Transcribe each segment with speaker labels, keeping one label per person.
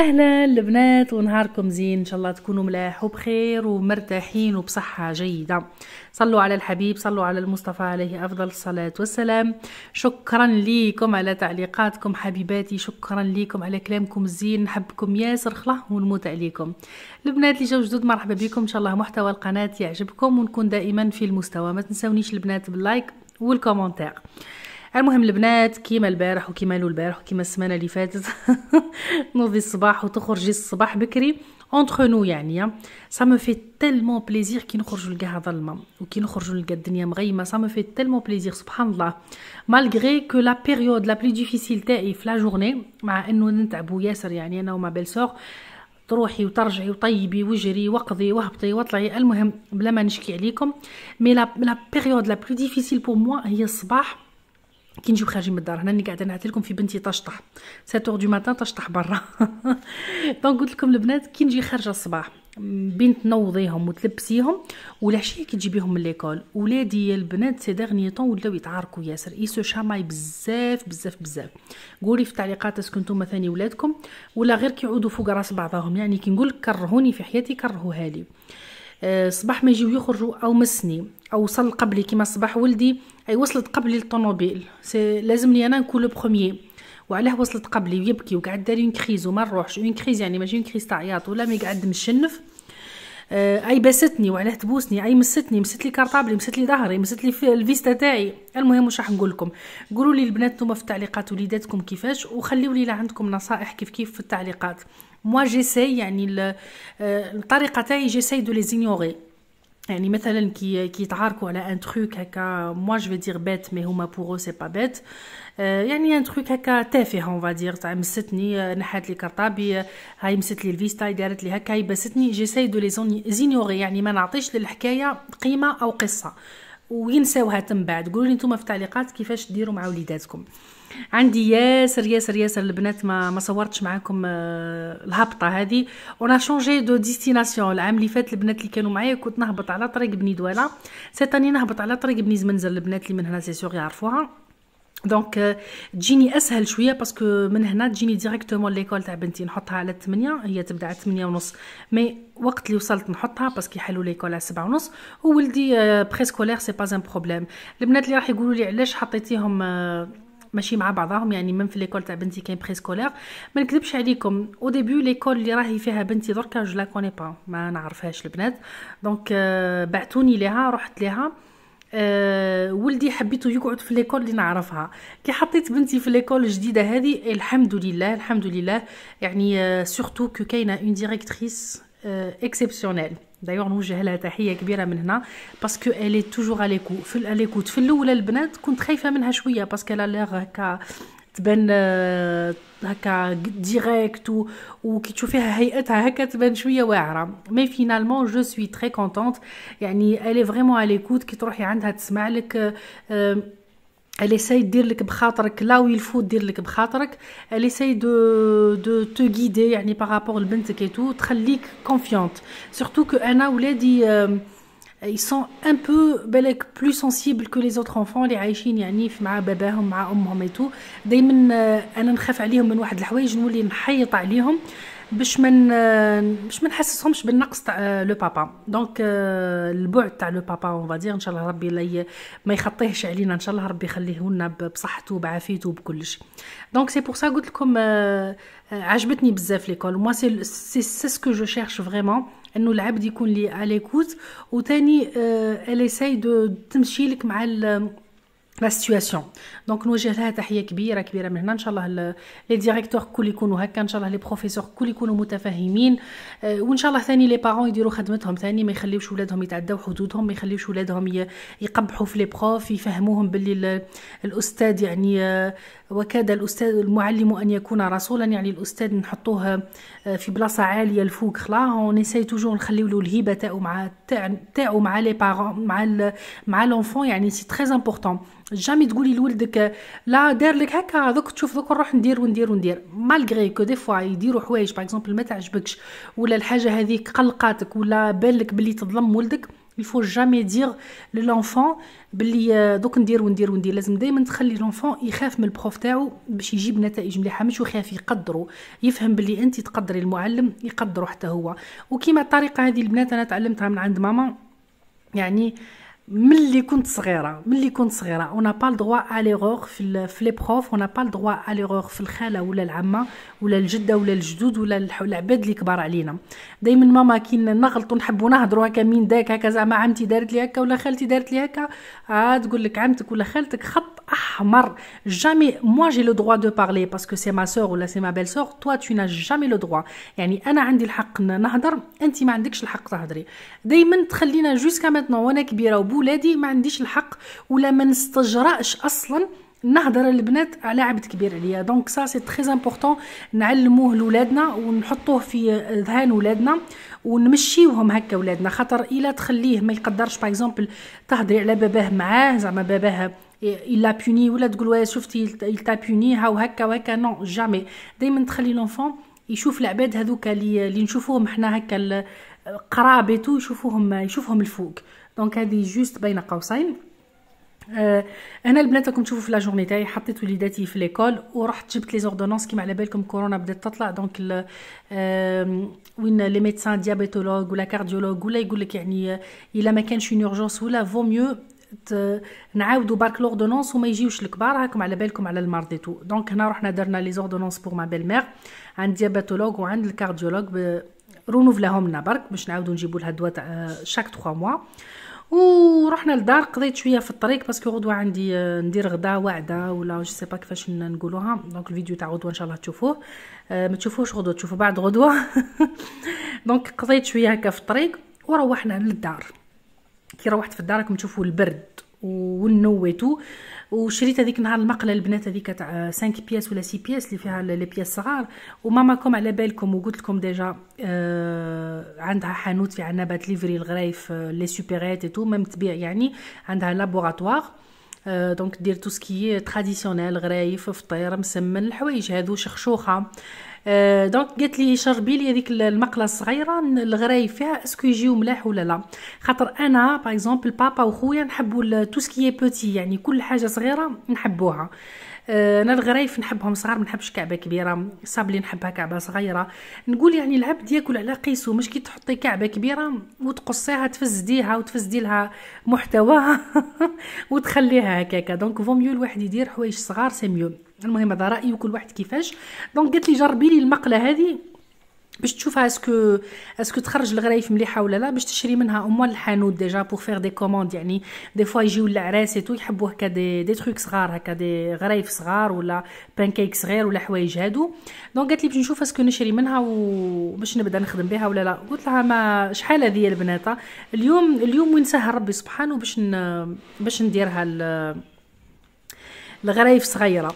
Speaker 1: اهلا البنات ونهاركم زين ان شاء الله تكونوا ملاح وبخير ومرتاحين وبصحه جيده صلوا على الحبيب صلوا على المصطفى عليه افضل الصلاه والسلام شكرا ليكم على تعليقاتكم حبيباتي شكرا ليكم على كلامكم الزين نحبكم ياسر خله ونموت عليكم البنات اللي جاو جدد مرحبا بكم ان شاء الله محتوى القناه يعجبكم ونكون دائما في المستوى ما تنسونيش البنات باللايك والكومنتير المهم البنات كيما البارح وكيما لو البارح وكيما السمانه اللي فاتت نوضي الصباح وتخرجي الصباح بكري اونتر نو يعني سا مو في تيلمون بليزير كي نخرجوا نلقاها ظلمه وكي نخرجوا نلقى الدنيا مغيمه سا مو في تيلمون بليزير سبحان الله مالغري كو لا بيريود لا بلي ديفيسيل تاعي في لا جورني مع انه نتعبوا ياسر يعني انا وما بيلسور تروحي وترجعي وطيبي وجري وقضي وهبطي وطلعي المهم بلا ما نشكي عليكم مي لا بيريود لا بلو ديفيسيل بو موا هي الصباح كي نجيو خارجين من الدار هنا اللي قاعده نعطي لكم في بنتي تشطح 7 دو ماتان تشطح برا دونك قلت لكم البنات كي نجي خارجه الصباح بين تنوضيهم وتلبسيهم والعشيه كي تجيبيهم من ليكول ولادي يا البنات سي ديغني طون ولاو يتعاركوا ياسر يسو شاماي بزاف بزاف بزاف قولي في التعليقات اسكو نتوما ثاني ولادكم ولا غير كيعودوا فوق راس بعضهم يعني كي نقول كرهوني في حياتي كرهوها لي آه، صباح ما يجيو يخرجوا او مسني او وصل قبلي كيما صباح ولدي اي وصلت قبلي سي لازمني انا نكون لو بروميير وعلاه وصلت قبلي ويبكي وقعد دار اون كريز وما نروحش اون كريز يعني ماشي اون كريز تاع عياط ولا مي قعد مشنف آه، اي باستني وعلاه تبوسني اي مستني مست لي كارطابلي مست لي ظهري مست لي الفيستا تاعي المهم واش راح نقول لكم قولوا لي البنات نتوما في التعليقات وليداتكم كيفاش وخليوا لي عندكم نصائح كيف كيف في التعليقات moi j'essaye يعني الطريقه تاعي جيساي دو لي ignorer يعني مثلا كي كي يتعاركوا على ان تروك هكا موا جو دير بيت مي هما بوغو سي با بيت يعني ان تروك هكا تافه اون فادير تاع مستني آه، نحات لي كرطابي آه، هاي مست لي الفيستا دارت لي هكا يبستني جيساي دو لي زينيوغي يعني ما نعطيش للحكايه قيمه او قصه وينساوها تم بعد قولوا لي نتوما في التعليقات كيفاش ديروا مع وليداتكم عندي ياسر ياسر ياسر البنات ما ما صورتش معاكم آه، الهبطه هذه اون شونجي دو ديستيناسيون العام اللي فات البنات اللي كانوا معايا كنت نهبط على طريق بني دواله سيتاني نهبط على طريق بني زمنزل البنات اللي من هنا سي سيغ يعرفوها دونك euh, تجيني اسهل شويه باسكو من هنا تجيني ديريكتومون ليكول تاع بنتي نحطها على 8 هي تبدا على 8 ونص مي وقت اللي وصلت نحطها باسكو يحلوا ليكول على 7 ونص وولدي بريسكولير سي با ان بروبليم البنات اللي راح يقولوا لي علاش حطيتيهم آه، ماشي مع بعضهم يعني من في ليكول تاع بنتي كاين بريسكولير ما نكذبش عليكم او ديبي ليكول اللي راهي فيها بنتي دركا جو لا كوني با ما نعرفهاش البنات دونك euh, بعثوني ليها رحت ليها أه ولدي حبيته يقعد في ليكول اللي نعرفها كي حطيت بنتي في ليكول الجديده هذه الحمد لله الحمد لله يعني سورتو آه، كو كاينه اون ديريكتريس اكسيبسيونيل دايوغ نوجه لها تحيه كبيره من هنا باسكو الي توجور اليكو في اليكوت في الاولى البنات كنت خايفه منها شويه باسكو لا لير هكا تبان هكا ديريكت وكي تشوفيها هيئتها هكا تبان شويه واعره مي فينالمون جو سوي تري كونتونت يعني الي فريمون اليكوت كي تروحي عندها تسمع لك أه اليساي دير لك بخاطرك لا ويلفو دير لك بخاطرك اليساي دو دو تو غيدي يعني بارابور لبنتك اي تو تخليك كونفيونت سورتو كو انا ولادي آه ils sont un peu بالك plus sensibles que les autres enfants اللي عايشين يعني مع باباهم مع امهم اي تو دائما انا نخاف عليهم من واحد الحوايج نولي نحيط عليهم باش من باش ما نحسسهمش بالنقص تاع لو بابا دونك البعد euh, تاع لو بابا اون فادير ان شاء الله ربي لي ما يخطيهش علينا ان شاء الله ربي يخليه لنا بصحته بعافيته وبكلش دونك سي بور سا قلت لكم euh, euh, عجبتني بزاف ليكول موا سي سي سكو جو شيرش فريمون انه العبد يكون لي وثاني وتاني اليساي دو تمشي لك مع لا سيتوياسيون دونك نوجه لها تحيه كبيره كبيره من هنا ان شاء الله لي ديريكتور كل يكونوا هكا ان شاء الله لي بروفيسور كل يكونوا متفاهمين وان شاء الله ثاني لي بارون يديروا خدمتهم ثاني ما يخليوش ولادهم يتعداو حدودهم ما يخليوش ولادهم يقبحوا في لي بروف يفهموهم باللي الاستاذ يعني وكاد الاستاذ المعلم ان يكون رسولا يعني الاستاذ نحطوه في بلاصه عاليه الفوق خلا اون اساي توجور نخليو له الهيبه تاعو مع تاعو مع لي بارون مع مع لونفون يعني سي تري امبورطون جامي تقولي لولدك لا دار لك هكا دوك تشوف دوك نروح ندير وندير وندير مالغري كو دي فوا يديروا حوايج باغ اكزومبل ما تعجبكش ولا الحاجه هذيك قلقاتك ولا بالك بلي تظلم ولدك الفو جامي دير للانفون بلي دوك ندير وندير وندير لازم دائما تخلي لونفون يخاف من البروف تاعو باش يجيب نتائج مليحه مش يخاف يقدروا يفهم بلي انت تقدري المعلم يقدروا حتى هو وكيما الطريقه هذه البنات انا تعلمتها من عند ماما يعني آه ملي كنت صغيره ملي كنت صغيره اون با الدروا اليغور في في لي بروف اون با ا اليغور في الخاله ولا العمه ولا الجده ولا الجدود ولا العباد اللي كبار علينا دائما ماما كي نغلطوا نحبوا نهضروا هكا مين داك هكا زعما عمتي دارت لي هكا ولا خالتي دارت لي هكا آه تقول لك عمتك ولا خالتك خط احمر جامي موا جي لو دووا دو بارلي باسكو سي ما سور ولا سي ما بيل سور توا تو نا جامي لو دووا يعني انا عندي الحق نهضر انت ما عندكش الحق تهضري دائما تخلينا جوسكا ماتنو وانا كبيره ولادي ما عنديش الحق ولا ما نستجرأش اصلا نهضر البنات على عبد كبير عليا دونك سا سي تري امبورطون نعلموه لولادنا ونحطوه في ذهان ولادنا ونمشيوهم هكا ولادنا خاطر الا تخليه ما يقدرش باغ اكزومبل تهضري على باباه معاه زعما باباه الا بيوني ولا تقول واه شفتي يلتا بيوني هاو هكا وهكا نو جامي دائما تخلي لونفون يشوف العباد هذوك اللي نشوفوهم حنا هكا قرابته يشوفوهم يشوفهم الفوق دونك هذه جوست بين قوسين انا البنات راكم تشوفوا في لا جورني تاعي حطيت وليداتي في ليكول ورحت جبت لي زوردونونس كيما على بالكم كورونا بدات تطلع دونك وين لي ميدسان ديابيتولوج ولا كارديولوج ولا يقول لك يعني الا ما كانش اون اورجونس ولا فو ميو نعاودوا برك لوردونونس وما يجيوش الكبار راكم على بالكم على المرض تو دونك هنا رحنا درنا لي زوردونونس بور ما بيل عند ديابيتولوج وعند الكارديولوج رونوفلاهم لنا برك باش نعاودوا نجيبوا لها الدواء تاع شاك 3 موا ورحنا للدار قضيت شويه في الطريق باسكو غدوه عندي آه، ندير غدا وعده ولا جو سي با كيفاش نقولوها دونك الفيديو تاع غدوه ان شاء الله تشوفوه آه، ما تشوفوش غدوه تشوفوا بعد غدوه دونك قضيت شويه هكا في الطريق وروحنا للدار كي روحت في الدار راكم تشوفوا البرد ونويتو وشريت هذيك النهار المقله البنات هذيك تاع 5 بياس ولا 6 بياس اللي فيها لي بياس صغار وماماكم على بالكم وقلت لكم ديجا آه عندها حانوت في عنابات ليفري الغرايف لي سوبيريت اي تو ميم تبيع يعني عندها لابوراتوار آه دونك دير تو سكي تراديسيونيل غرايف فطير مسمن الحوايج هادو شخشوخه آه، دونك قالت لي شربي لي هذيك المقله الصغيره الغراي فيها اسكو يجيو ملاح ولا لا خاطر انا باغ اكزومبل بابا وخويا نحبوا تو سكي بوتي يعني كل حاجه صغيره نحبوها آه، انا الغرايف نحبهم صغار ما نحبش كعبه كبيره صابلي نحبها كعبه صغيره نقول يعني العبد ياكل على قيسه مش كي تحطي كعبه كبيره وتقصيها تفسديها وتفزدي لها محتواها وتخليها هكاكا دونك فوميو الواحد يدير حوايج صغار سي ميو المهم هذا رايي وكل واحد كيفاش دونك قالت لي جربي لي المقله هذه باش تشوفها اسكو اسكو تخرج الغرايف مليحه ولا لا باش تشري منها اموال الحانوت ديجا بور فير دي كوموند يعني دي فوا يجيو العراس تو يحبوا هكا دي دي تروك صغار هكا دي غرايف صغار ولا بانكيك صغير ولا حوايج هادو دونك قالت لي باش نشوف اسكو نشري منها وباش نبدا نخدم بها ولا لا قلت لها ما شحال هذه البناته اليوم اليوم وين سهر ربي سبحانه باش ن... باش نديرها الغرايف صغيره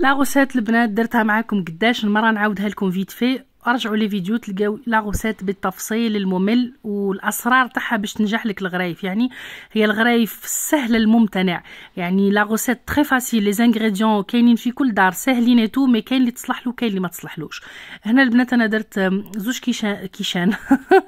Speaker 1: لا البنات درتها معاكم قداش المره نعاودها لكم فيت في ارجعوا لي فيديو تلقاو لا بالتفصيل الممل والاسرار تاعها باش تنجح لك الغرايف يعني هي الغرايف السهله الممتنع يعني لا غوسيت تري فاسيل لي زانغريديون كاينين في كل دار ساهلين تو مي كاين اللي تصلح له كاين اللي ما تصلحلوش هنا البنات انا درت زوج كيشان كيشان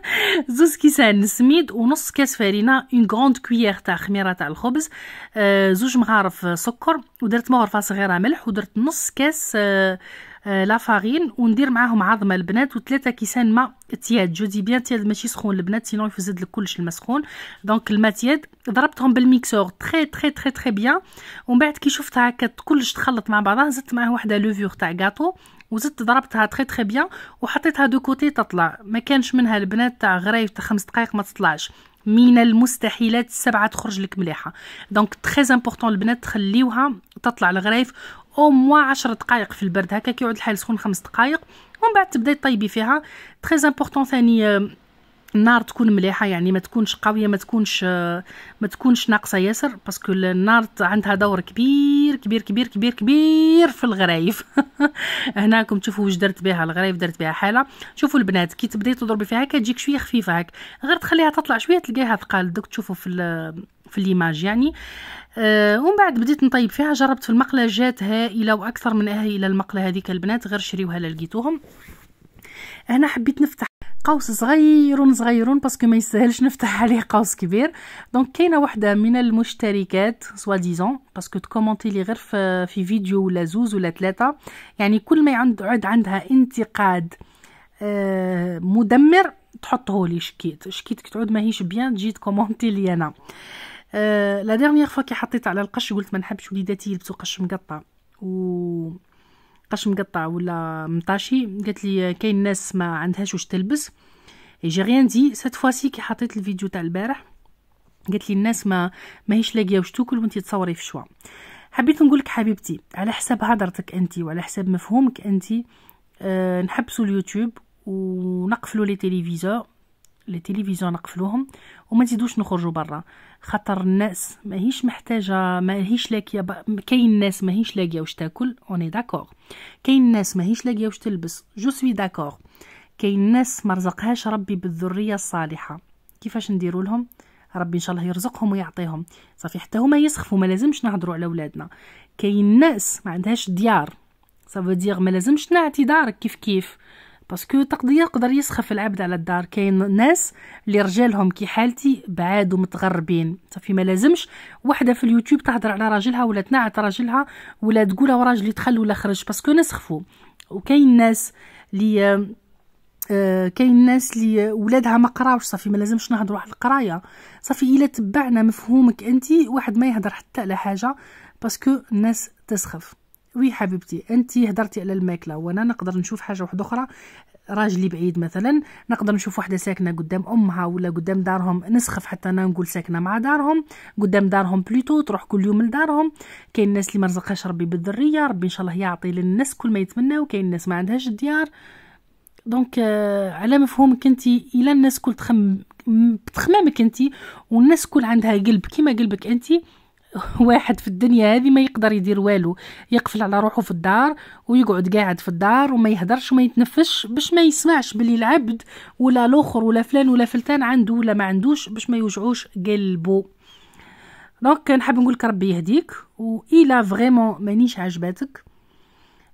Speaker 1: زوج كيسان سميد ونص كاس فرينه اون غروند كويير تاع خميره تاع الخبز آه، زوج مغارف سكر ودرت مغرفه صغيره ملح ودرت نص كاس آه، آه، لافارين وندير معاهم عظمه البنات وثلاثه كيسان ماء تياد جو دي بيان تياد ماشي سخون البنات سينو يفزد لك كلش الماء سخون دونك الماء تياد ضربتهم بالميكسور تري تري تري تري بيان ومن بعد كي شفتها هكا كلش تخلط مع بعضها زدت معاه وحده لوفيغ تاع كاطو وزدت ضربتها تري تري بيان وحطيتها دو كوتي تطلع ما كانش منها البنات تاع غرايف تاع خمس دقائق ما تطلعش من المستحيلات السبعه تخرج لك مليحه دونك تري امبورطون البنات تخليوها تطلع الغريف او موا 10 دقائق في البرد هكا كيعود الحال سخون 5 دقائق ومن بعد تبداي طيبي فيها تري امبورطون ثاني النار تكون مليحه يعني ما تكونش قويه ما تكونش ما تكونش ناقصه ياسر باسكو النار عندها دور كبير كبير كبير كبير كبير في الغرايف هناكم تشوفوا واش درت بها الغرايف درت بها حاله شوفوا البنات كي تبداي تضربي فيها كتجيك شويه خفيفه هك غير تخليها تطلع شويه تلقاها ثقال دوك تشوفوا في في ليماج يعني آه ومن بعد بديت نطيب فيها جربت في المقله جات هائله واكثر من هائله المقله هذيك البنات غير شريوها لقيتوهم هنا حبيت نفتح قوس صغير صغير باسكو ما يستاهلش نفتح عليه قوس كبير دونك كاينه وحده من المشتركات سوا ديزون باسكو تكومونتي لي غير في, فيديو ولا زوز ولا ثلاثه يعني كل ما يعد عندها انتقاد آه، مدمر تحطه لي شكيت شكيتك تعود ماهيش بيان تجي تكومونتي لي انا آه، لا ديرنيير فوا كي حطيت على القش قلت ما نحبش وليداتي يلبسوا قش مقطع و قش مقطع ولا مطاشي قالت لي كاين ناس ما عندهاش واش تلبس جي ريان دي سات فواسي كي حطيت الفيديو تاع البارح قالت لي الناس ما ماهيش لاقيه واش تاكل وانت تصوري في الشوا حبيت نقولك حبيبتي على حساب هضرتك انت وعلى حساب مفهومك انت أه نحبسوا اليوتيوب ونقفلوا لي تيليفيزور التلفزيون نقفلوهم وما نزيدوش نخرجوا برا خاطر الناس ماهيش محتاجه ماهيش لاقيه كاين الناس ماهيش لاقيه واش تاكل اوني داكور كاين الناس ماهيش لاقيه واش تلبس جو سوي داكور كاين الناس ما رزقهاش ربي بالذريه الصالحه كيفاش نديروا لهم ربي ان شاء الله يرزقهم ويعطيهم صافي حتى هما يسخفوا ما لازمش نهضروا على ولادنا كاين الناس ما عندهاش ديار صافي دير ما لازمش نعتي دارك كيف كيف باسكو تقضية يقدر يسخف العبد على الدار كاين ناس اللي رجالهم كي حالتي بعاد ومتغربين صافي ما لازمش وحده في اليوتيوب تهضر على راجلها ولا تنعت راجلها ولا تقول راجلي دخل ولا خرج باسكو نسخفوا وكاين ناس اللي آه كاين ناس اللي ولادها ما قراوش صافي ما لازمش نهضروا على القرايه صافي الا تبعنا مفهومك انت واحد ما يهضر حتى على حاجه باسكو الناس تسخف وي حبيبتي انت هضرتي على الماكله وانا نقدر نشوف حاجه واحده اخرى راجلي بعيد مثلا نقدر نشوف وحده ساكنه قدام امها ولا قدام دارهم نسخف حتى انا نقول ساكنه مع دارهم قدام دارهم بلوتو تروح كل يوم لدارهم كاين الناس اللي مرزقهاش ربي بالذريه ربي ان شاء الله يعطي للناس كل ما يتمناو كاين الناس ما عندهاش الديار دونك آه على مفهومك انت الى الناس كل تخم تخمامك انت والناس كل عندها قلب كيما قلبك انت واحد في الدنيا هذه ما يقدر يدير والو يقفل على روحه في الدار ويقعد قاعد في الدار وما يهدرش وما يتنفش باش ما يسمعش بلي العبد ولا الاخر ولا فلان ولا فلتان عنده ولا ما عندوش باش ما يوجعوش قلبه دونك نحب نقول لك ربي يهديك و والا فريمون مانيش عجباتك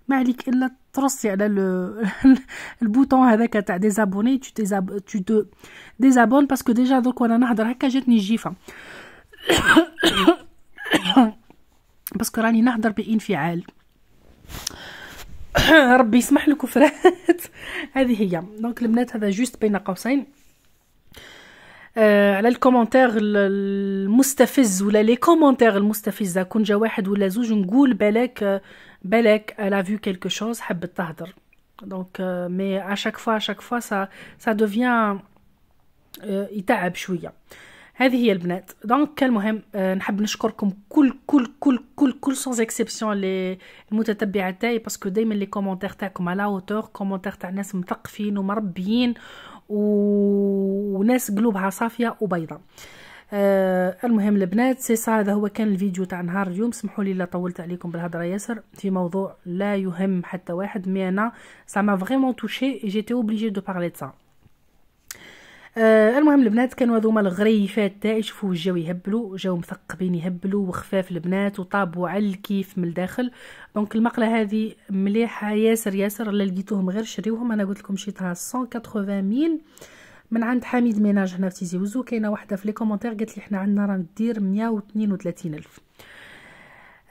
Speaker 1: ما عليك الا ترصي على البوطون هذاك تاع ديزابوني تو ديزاب تو دو ديزابون باسكو ديجا دوك وانا نهضر هكا جاتني الجيفه بس راني نهضر بانفعال ربي يسمح لك وفرات هذه هي دونك البنات هذا جوست بين قوسين آه، على الكومنتير المستفز ولا لي كومنتير المستفزه كون جا واحد ولا زوج نقول بالك بالك الا فيو كيلكو شوز حبت تهضر دونك مي ا شاك فوا ا شاك فوا سا سا دوفيان يتعب شويه هذه هي البنات دونك المهم آه، نحب نشكركم كل كل كل كل كل سونز اكسبسيون لي المتتبعات تاعي باسكو دائما لي كومونتير تاعكم على اوتور كومونتير تاع ناس مثقفين ومربيين وناس قلوبها صافيه وبيضه أه المهم البنات سي هذا هو كان الفيديو تاع نهار اليوم سمحوا لي لا طولت عليكم بالهضره ياسر في موضوع لا يهم حتى واحد مي انا سا ما فريمون توشي جيتي اوبليجي دو بارلي تاع آه المهم البنات كانوا هذوما الغريفات تاع يشوفوا جاو يهبلوا جاو مثقبين يهبلوا وخفاف البنات وطابوا على الكيف من الداخل دونك المقله هذه مليحه ياسر ياسر اللي لقيتوهم غير شريوهم انا قلت لكم شريتها 180 ميل من عند حميد ميناج هنا في تيزي وزو كاينه واحده في لي كومونتير قالت لي حنا عندنا راه ندير 132 الف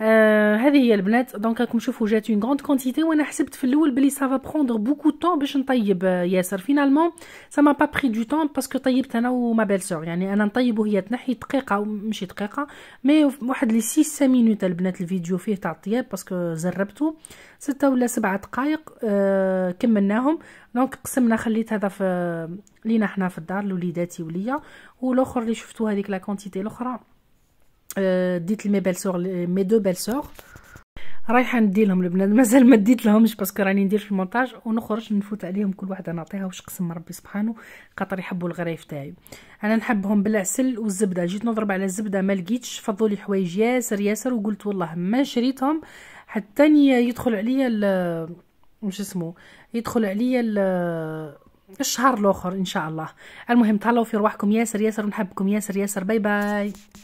Speaker 1: آه هذه هي البنات دونك راكم تشوفوا جات اون غروند كونتيتي وانا حسبت في الاول بلي سافا بروندر بوكو طون باش نطيب آه، ياسر فينالمون سا ما با بري دو طون باسكو طيبت انا وما بيل سور يعني انا نطيب هي تنحي دقيقه ماشي دقيقه مي واحد لي 6 5 مينوت البنات الفيديو فيه تاع الطياب باسكو زربتو ستة ولا سبعة دقائق آه كملناهم دونك قسمنا خليت هذا في لينا حنا في الدار لوليداتي وليا والاخر اللي شفتو هذيك لا كونتيتي الاخرى آه، ديت لمي بيل سور مي دو بيل سور رايحه نديلهم البنات مازال ما ديت لهمش باسكو راني ندير في المونتاج ونخرج نفوت عليهم كل واحده نعطيها واش قسم ربي سبحانه خاطر يحبوا الغرايف تاعي انا نحبهم بالعسل والزبده جيت نضرب على الزبده ما لقيتش فضوا لي حوايج ياسر ياسر وقلت والله ما شريتهم حتى يدخل عليا مش اسمه يدخل عليا الشهر الاخر ان شاء الله المهم تهلاو في رواحكم ياسر ياسر ونحبكم ياسر ياسر باي باي